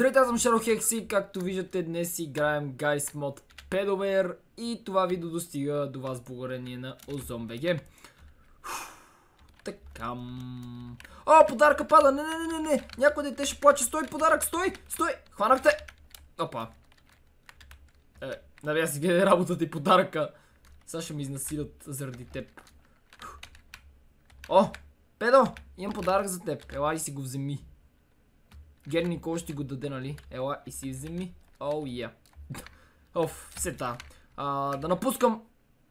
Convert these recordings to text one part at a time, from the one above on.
Здравейте, аз съм Шаро Хекси, както виждате днес играем Guys Mod Pedover и това видео достига до вас благодарение на OzonBG. Така... О, подарка пада! Не, не, не, не, не! Някой дете ще плаче! Стой, подарък! Стой! Стой! Хванахте! Опа! Е, нали аз си гледай работата и подаръка. Сега ще ми изнасилят заради теб. О! Педо! Имам подарък за теб. Ела и си го вземи. Гери Никол ще го даде, нали? Ела и си вземи. Оу, я. Оф, все та. да напускам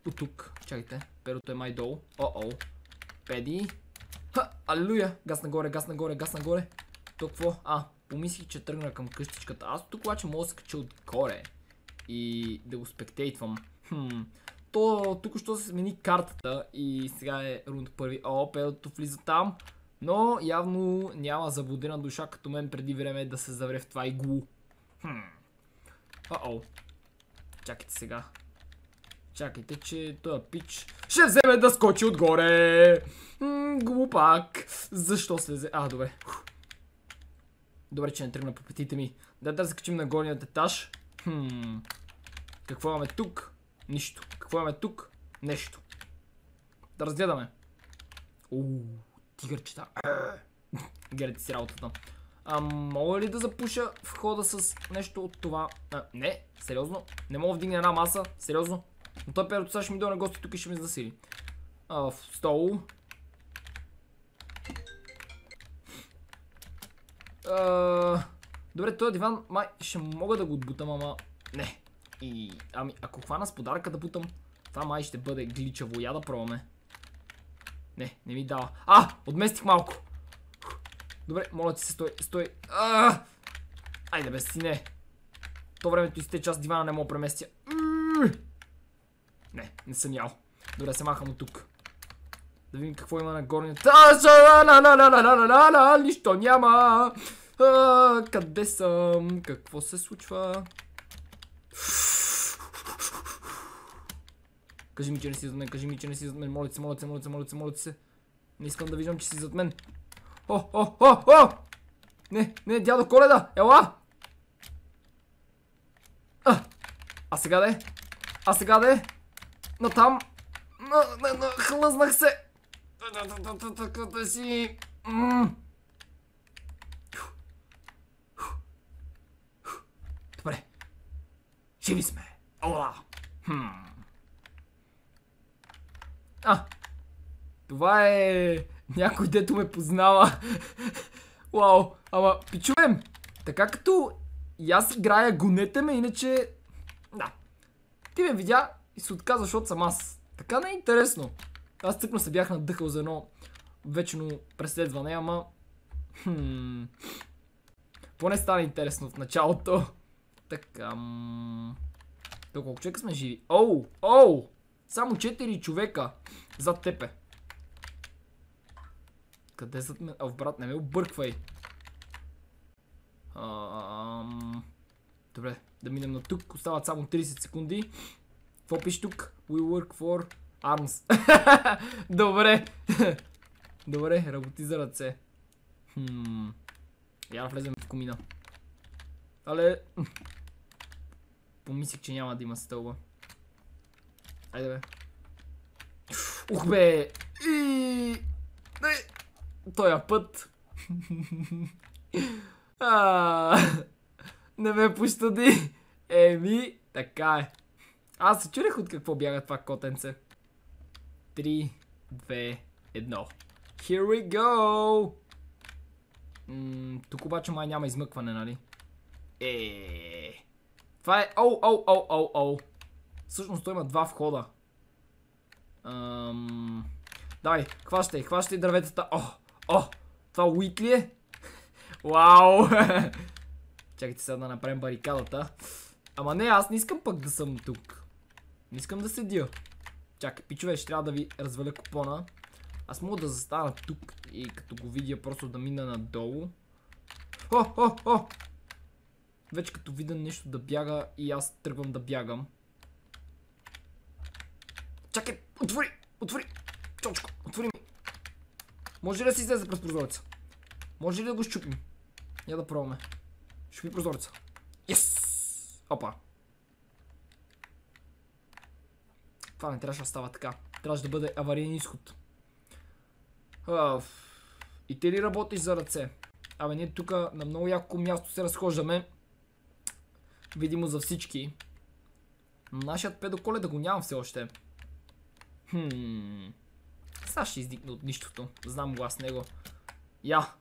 от тук. Чакайте, перото е май долу. о оу Педи. Ха, алилуя. Газ нагоре, газ нагоре, газ нагоре. Тук какво? А, помислих, че тръгна към къщичката. Аз тук обаче мога да се кача отгоре. И да го спектейтвам. Хм. То тук що се смени картата и сега е рунд първи. О, педото влиза там. Но явно няма заблудена душа като мен преди време да се завре в това игло. Хм. о Чакайте сега. Чакайте, че е пич ще вземе да скочи отгоре. глупак. Защо се взе? А, добре. Добре, че не тръгна по петите ми. Да, да закачим на горният етаж. Хм. Какво имаме тук? Нищо. Какво имаме тук? Нещо. Да разгледаме. Уу. Тигърчета. Гледайте си работата. А мога ли да запуша входа с нещо от това? А, не, сериозно. Не мога да вдигна една маса, сериозно. Но той перото сега ще ми дойде на гости тук и ще ми засили. А, в стол. А, добре, този диван май ще мога да го отбутам, ама не. И, ами, ако хвана с подаръка да бутам, това май ще бъде гличаво. Я да пробваме. Не, не ми дава. А, отместих малко. Добре, моля ти се, стой, стой. айде бе, си не. То времето и изтече, част дивана не мога преместя. Не, не съм ял. Добре, се махам от тук. Да видим какво има на горнята. Нищо няма. къде съм? Какво се случва? Фу. Кажи ми, че не си зад мен, кажи ми, че не си зад мен. молите се, молите се, молите се, молите се, молите се. Не искам да виждам, че си зад мен. О, о, о, о! Не, не, дядо Коледа! Ела! А, а сега де? А сега де? там? На, на, на, хлъзнах се! Таката си... Добре. Живи сме! Ола! А! Това е... Някой дето ме познава. Вау! Ама, пичовем! Така като и аз играя, гонете ме, иначе... Да. Ти ме видя и се отказа, защото съм аз. Така не е интересно. Аз тъкно се бях надъхал за едно вечно преследване, ама... Хм... Поне стана интересно в началото. Така... М... Колко човека сме живи? Оу! Оу! Само 4 човека зад тепе. Къде зад мен? Ав, брат, не ме обърквай. Добре, да минем на тук. Остават само 30 секунди. Кво пише тук? We work for arms. Добре. Добре, работи за ръце. Я Я влезем в комина. Але... Помислих, че няма да има стълба. Айде бе. Ух бе! И... Не. Тоя път. а, не ме пощади. Еми, така е. Аз се чурех от какво бяга това котенце. Три, две, едно. Here we go! тук обаче май няма измъкване, нали? Е. Това е... Оу, оу, оу, оу, оу. Всъщност той има два входа. Давай, хващай, хващай дърветата. О, о, това уит ли е? Вау! Чакайте сега да направим барикадата. Ама не, аз не искам пък да съм тук. Не искам да седя. Чакай, пичове, ще трябва да ви разваля купона. Аз мога да застана тук и като го видя просто да мина надолу. О, о, о! Вече като видя нещо да бяга и аз тръгвам да бягам. Чакай, отвори, отвори, чочко, отвори ми. Може ли да си излезе през прозореца? Може ли да го щупим? Я да пробваме. Щупи прозореца. Йес! Опа. Това не трябваше да става така. Трябваше да бъде аварийен изход. И те ли работиш за ръце? Абе, ние тук на много яко място се разхождаме. Видимо за всички. Нашият педоколе да го нямам все още. Хм. Сега ще издикна от нищото. Знам го аз него. Я.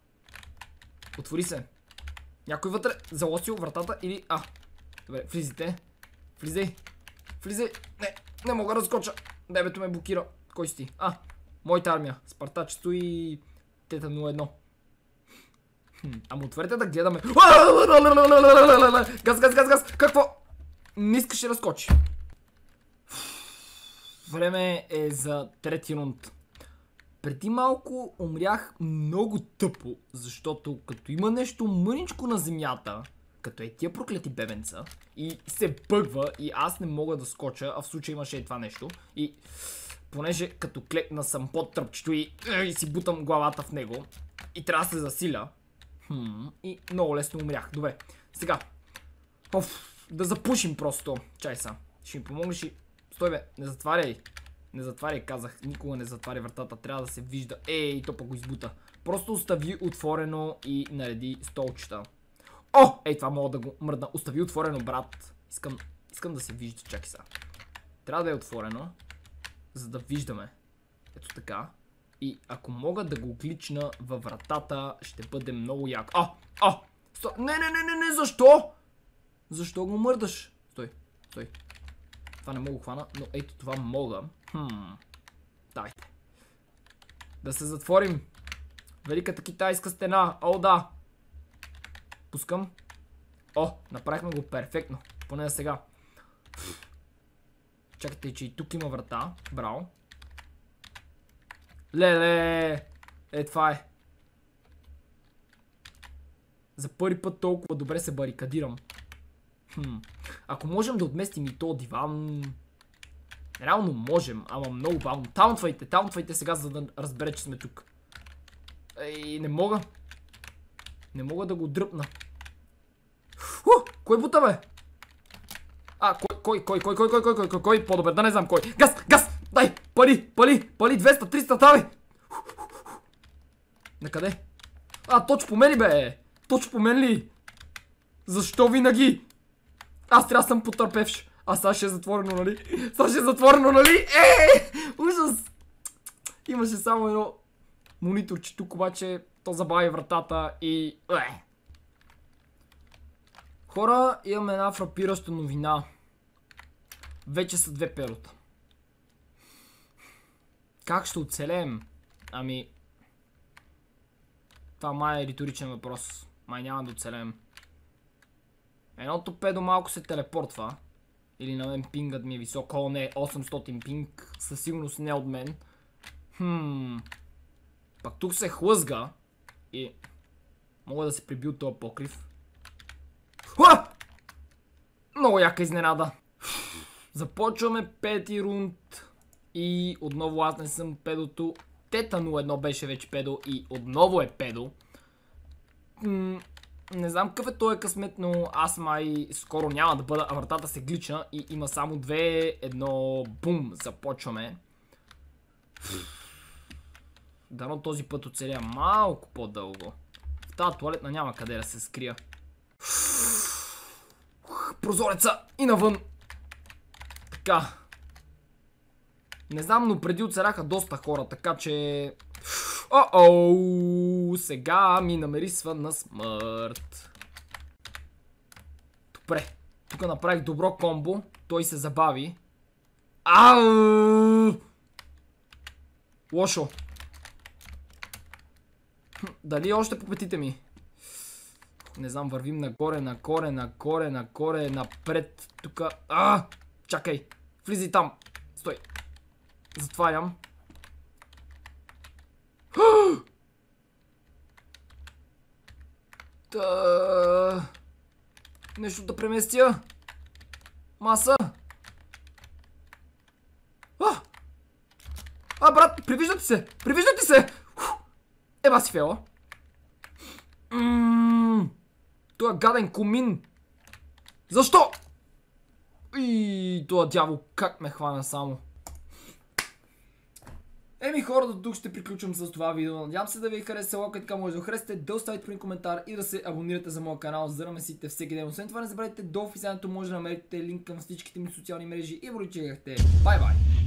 Отвори се. Някой вътре залосил вратата или... А. Добре, влизайте. Влизай. Влизай. Не, не мога да скоча. Бебето ме блокира. Кой си ти? А, моята армия. Спартачето и... Тета 01. ама отворете да гледаме. Газ, газ, газ, газ. Какво? Не искаше да скочи. Време е за трети рунд. Преди малко умрях много тъпо, защото като има нещо мъничко на земята, като е тия проклети бебенца, и се бъгва, и аз не мога да скоча, а в случай имаше и това нещо, и понеже като клекна съм под тръпчето и, е, и си бутам главата в него, и трябва да се засиля, хм, и много лесно умрях. Добре, сега, Оф, да запушим просто. Чай са, ще ми помогнеш и Стой бе, не затваряй. Не затваряй, казах. Никога не затваря вратата. Трябва да се вижда. Ей, то пък го избута. Просто остави отворено и нареди столчета. О, ей, това мога да го мръдна. Остави отворено, брат. Искам, искам да се вижда. Чакай сега. Трябва да е отворено, за да виждаме. Ето така. И ако мога да го клична във вратата, ще бъде много яко. О, а! Сто... Не, не, не, не, не, защо? Защо го мърдаш? Стой, стой, това не мога хвана, но ето това мога. Хм. Дайте. Да се затворим. Великата китайска стена. О, да. Пускам. О, направихме го перфектно. Поне за сега. Чакайте, че и тук има врата. Браво. Леле! Е, това е. За първи път толкова добре се барикадирам. Хм. Ако можем да отместим и то диван... Реално можем, ама много бавно. Таунтвайте, таунтвайте сега, за да разбере, че сме тук. Ей, не мога. Не мога да го дръпна. Ху, кой бута, бе? А, кой, кой, кой, кой, кой, кой, кой, кой, кой, по-добре, да не знам кой. Газ, газ, дай, пали, пали, пали, 200, 300, тави. На къде? А, точно по мен ли, бе? Точно по мен ли? Защо винаги? Аз трябва да съм потърпевш. А сега ще е затворено, нали? Сега ще е затворено, нали? Е! Ужас! Имаше само едно мониторче тук, обаче то забави вратата и... Е. Хора, имаме една фрапираща новина. Вече са две перота. Как ще оцелем? Ами... Това май е риторичен въпрос. Май няма да оцелем. Едното педо малко се телепортва. Или на мен пингът ми е висок. О, не, 800 пинг. Със сигурност не от мен. Хм. Пак тук се хлъзга. И... Мога да се прибил този покрив. Хуа! Много яка изненада. Започваме пети рунд. И отново аз не съм педото. Тета 01 беше вече педо и отново е педо. М не знам какъв е този късмет, но аз май скоро няма да бъда, а вратата се глича и има само две, едно, бум, започваме. Дано този път оцеля малко по-дълго. В тази туалетна няма къде да се скрия. Прозореца и навън. Така. Не знам, но преди оцеляха доста хора, така че... О-оу! сега ми намерисва на смърт. Добре. Тук направих добро комбо. Той се забави. Ау! Лошо. дали още по ми? Не знам, вървим нагоре, нагоре, нагоре, нагоре, напред. Тук. А! Чакай. Влизай там. Стой. Затварям. Та... Е, нещо да преместя. Маса. А! А, брат, привиждате се! Привиждате се! Еба си фела. Той е гаден комин. Защо? И това дявол как ме хвана само. Еми хора, до тук ще приключвам с това видео. Надявам се да ви е харесало. Ако е така може да харесате, да оставите един коментар и да се абонирате за моя канал, за да ме сите всеки ден. Освен това не забравяйте, долу в може да намерите линк към всичките ми социални мрежи и вручегахте. чекахте. Бай бай!